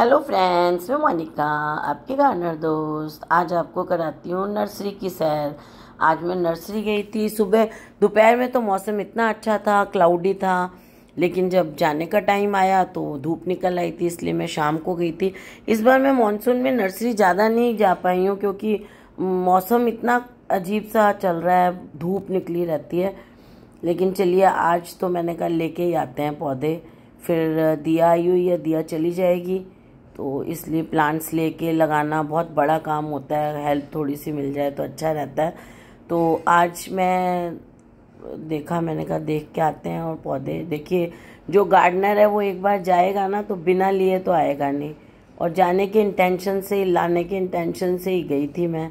hello friends मैं मोनिका आपकी gardener दोस्त आज आपको कराती हूँ नर्सरी की सैर आज मैं नर्सरी गई थी सुबह दोपहर में तो मौसम इतना अच्छा था क्लाउडी था लेकिन जब जाने का टाइम आया तो धूप निकल आई थी इसलिए मैं शाम को गई थी इस बार मैं मानसून में नर्सरी ज़्यादा नहीं जा पाई हूँ क्योंकि मौसम इतना अजीब सा चल रहा है धूप निकली रहती है लेकिन चलिए आज तो मैंने कहा लेके ही आते हैं पौधे फिर दिया आई हुई है दिया चली जाएगी तो इसलिए प्लांट्स लेके लगाना बहुत बड़ा काम होता है हेल्प थोड़ी सी मिल जाए तो अच्छा रहता है तो आज मैं देखा मैंने कहा देख के आते हैं और पौधे देखिए जो गार्डनर है वो एक बार जाएगा ना तो बिना लिए तो आएगा नहीं और जाने के इंटेंशन से लाने के इंटेंशन से ही गई थी मैं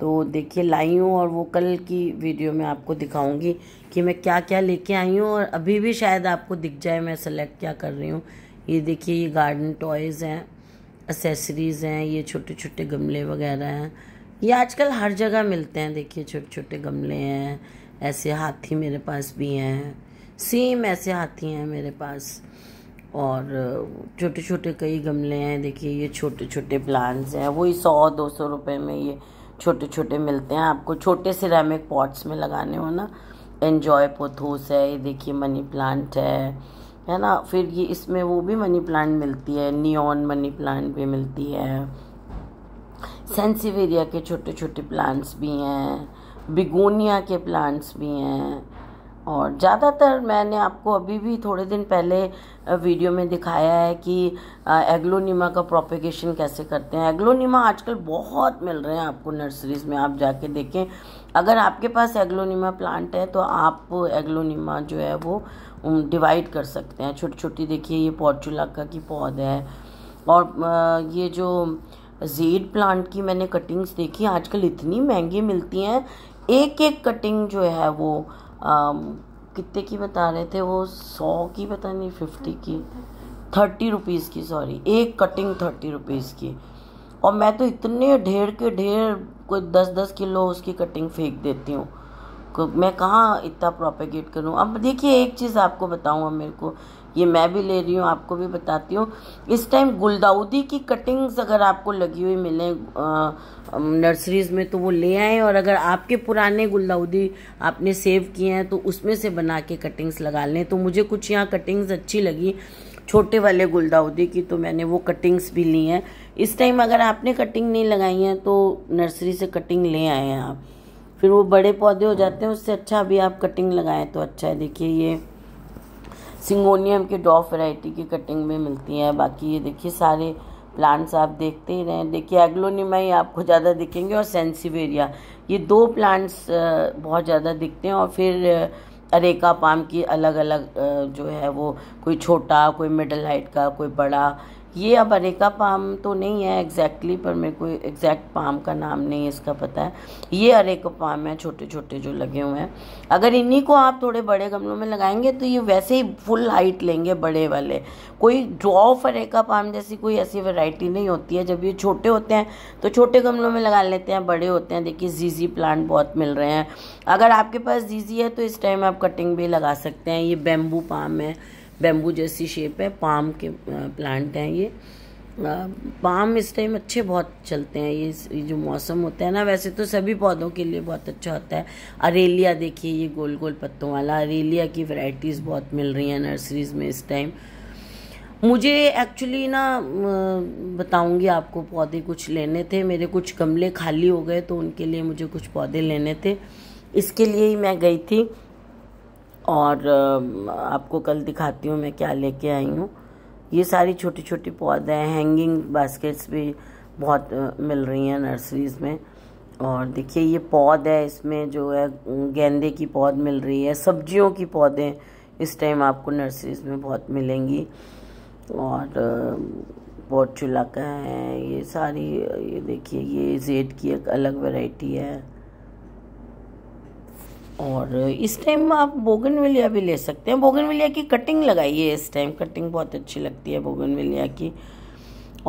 तो देखिए लाई हूँ और वो कल की वीडियो में आपको दिखाऊंगी कि मैं क्या क्या लेके आई हूँ और अभी भी शायद आपको दिख जाए मैं सेलेक्ट क्या कर रही हूँ ये देखिए ये गार्डन टॉयज़ हैं एसेसरीज़ हैं ये छोटे छोटे गमले वगैरह हैं ये आजकल हर जगह मिलते हैं देखिए छोटे छोटे गमले हैं ऐसे हाथी मेरे पास भी हैं सेम ऐसे हाथी हैं मेरे पास और छोटे छोटे कई गमले हैं देखिए ये छोटे छोटे प्लांट्स हैं वही सौ दो सौ रुपये में ये छोटे छोटे मिलते हैं आपको छोटे से रेमिक पॉट्स में लगाने हो ना एन्जॉय पोथोस है ये देखिए मनी प्लांट है है ना फिर ये इसमें वो भी मनी प्लांट मिलती है नियॉन मनी प्लांट भी मिलती है सेंसिवेरिया के छोटे छोटे प्लांट्स भी हैं बिगोनिया के प्लांट्स भी हैं और ज़्यादातर मैंने आपको अभी भी थोड़े दिन पहले वीडियो में दिखाया है कि एग्लोनीमा का प्रोपेगेशन कैसे करते हैं एग्लोनीमा आजकल बहुत मिल रहे हैं आपको नर्सरीज में आप जाके देखें अगर आपके पास एग्लोनीमा प्लांट है तो आप एग्लोनीमा जो है वो डिवाइड कर सकते हैं छोटी छोटी देखिए ये पोर्चुलाका की पौधा है और ये जो जेड प्लांट की मैंने कटिंग्स देखी आजकल इतनी महंगी मिलती हैं एक एक कटिंग जो है वो Um, कितने की बता रहे थे वो सौ की पता नहीं फिफ्टी की थर्टी रुपीज़ की सॉरी एक कटिंग थर्टी रुपीज़ की और मैं तो इतने ढेर के ढेर कोई दस दस किलो उसकी कटिंग फेंक देती हूँ मैं कहाँ इतना प्रोपेगेट करूँ अब देखिए एक चीज़ आपको बताऊँ अब मेरे को ये मैं भी ले रही हूँ आपको भी बताती हूँ इस टाइम गुलदाउदी की कटिंग्स अगर आपको लगी हुई मिले नर्सरीज में तो वो ले आए और अगर आपके पुराने गुलदाउदी आपने सेव किए हैं तो उसमें से बना के कटिंग्स लगा लें तो मुझे कुछ यहाँ कटिंग्स अच्छी लगी छोटे वाले गुलदाउदी की तो मैंने वो कटिंग्स भी ली हैं इस टाइम अगर आपने कटिंग नहीं लगाई है तो नर्सरी से कटिंग ले आए हैं आप फिर वो बड़े पौधे हो जाते हैं उससे अच्छा अभी आप कटिंग लगाएं तो अच्छा है देखिए ये सिंगोनियम के डॉफ वैरायटी की कटिंग में मिलती है बाकी ये देखिए सारे प्लांट्स आप देखते ही रहें देखिए एग्लोनिमाई आपको ज़्यादा दिखेंगे और सेंसिवेरिया ये दो प्लांट्स बहुत ज़्यादा दिखते हैं और फिर अरेका पाम की अलग अलग जो है वो कोई छोटा कोई मिडल हाइट का कोई बड़ा ये अब अरेका पाम तो नहीं है एग्जैक्टली पर मेरे को एग्जैक्ट पाम का नाम नहीं इसका पता है ये अरेका पाम है छोटे छोटे जो लगे हुए हैं अगर इन्हीं को आप थोड़े बड़े गमलों में लगाएंगे तो ये वैसे ही फुल हाइट लेंगे बड़े वाले कोई ड्रॉफ अरेका पाम जैसी कोई ऐसी वेराइटी नहीं होती है जब ये छोटे होते हैं तो छोटे गमलों में लगा लेते हैं बड़े होते हैं देखिए जीजी प्लांट बहुत मिल रहे हैं अगर आपके पास जीजी है तो इस टाइम आप कटिंग भी लगा सकते हैं ये बेम्बू पाम है बेम्बू जैसी शेप है पाम के प्लांट हैं ये पाम इस टाइम अच्छे बहुत चलते हैं ये जो मौसम होता है ना वैसे तो सभी पौधों के लिए बहुत अच्छा होता है अरेलिया देखिए ये गोल गोल पत्तों वाला अरेलिया की वैरायटीज़ बहुत मिल रही हैं नर्सरीज़ में इस टाइम मुझे एक्चुअली ना बताऊंगी आपको पौधे कुछ लेने थे मेरे कुछ गमले खाली हो गए तो उनके लिए मुझे कुछ पौधे लेने थे इसके लिए ही मैं गई थी और आपको कल दिखाती हूँ मैं क्या लेके आई हूँ ये सारी छोटी छोटी पौधे हैं हैंगिंग बास्केट्स भी बहुत मिल रही हैं नर्सरीज में और देखिए ये पौध है इसमें जो है गेंदे की पौध मिल रही है सब्जियों की पौधे इस टाइम आपको नर्सरीज में बहुत मिलेंगी और पोर्चुला का है ये सारी ये देखिए ये जेड की एक अलग वैरायटी है और इस टाइम आप बोगनविलिया भी ले सकते हैं बोगनविलिया की कटिंग लगाइए इस टाइम कटिंग बहुत अच्छी लगती है बोगनविलिया की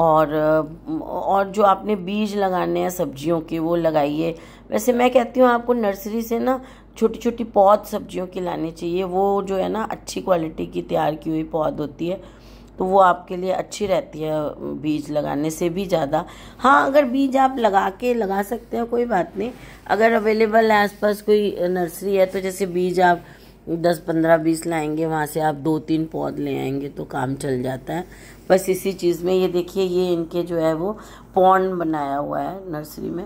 और और जो आपने बीज लगाने हैं सब्जियों के वो लगाइए वैसे मैं कहती हूँ आपको नर्सरी से ना छोटी छोटी पौध सब्जियों की लानी चाहिए वो जो है ना अच्छी क्वालिटी की तैयार की हुई पौध होती है तो वो आपके लिए अच्छी रहती है बीज लगाने से भी ज़्यादा हाँ अगर बीज आप लगा के लगा सकते हो कोई बात नहीं अगर अवेलेबल है आसपास कोई नर्सरी है तो जैसे बीज आप दस पंद्रह बीस लाएंगे वहाँ से आप दो तीन पौध ले आएंगे तो काम चल जाता है बस इसी चीज़ में ये देखिए ये इनके जो है वो पौन बनाया हुआ है नर्सरी में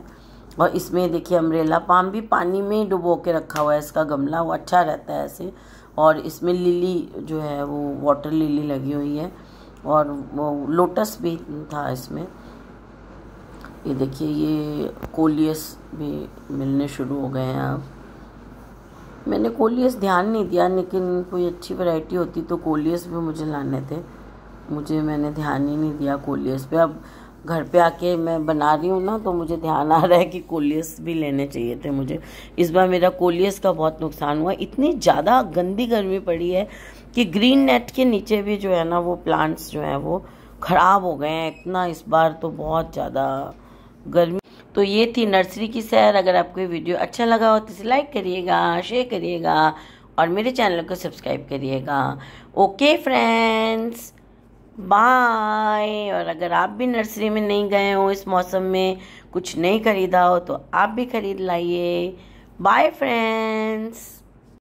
और इसमें देखिए अम्ब्रेला पाम भी पानी में डुबो के रखा हुआ है इसका गमला वो अच्छा रहता है ऐसे और इसमें लिली जो है वो वाटर लिली लगी हुई है और वो लोटस भी था इसमें ये देखिए ये कोलियस भी मिलने शुरू हो गए हैं अब मैंने कोलियस ध्यान नहीं दिया लेकिन कोई अच्छी वैरायटी होती तो कोलियस भी मुझे लाने थे मुझे मैंने ध्यान ही नहीं दिया कोलियस पे अब घर पे आके मैं बना रही हूँ ना तो मुझे ध्यान आ रहा है कि कोलियस भी लेने चाहिए थे मुझे इस बार मेरा कोलियस का बहुत नुकसान हुआ इतनी ज़्यादा गंदी गर्मी पड़ी है कि ग्रीन नेट के नीचे भी जो है ना वो प्लांट्स जो हैं वो ख़राब हो गए हैं इतना इस बार तो बहुत ज़्यादा गर्मी तो ये थी नर्सरी की सैर अगर आपको ये वीडियो अच्छा लगा हो तो इसे लाइक करिएगा शेयर करिएगा और मेरे चैनल को सब्सक्राइब करिएगा ओके फ्रेंड्स बाय और अगर आप भी नर्सरी में नहीं गए हो इस मौसम में कुछ नहीं खरीदा हो तो आप भी खरीद लाइए बाय फ्रेंड्स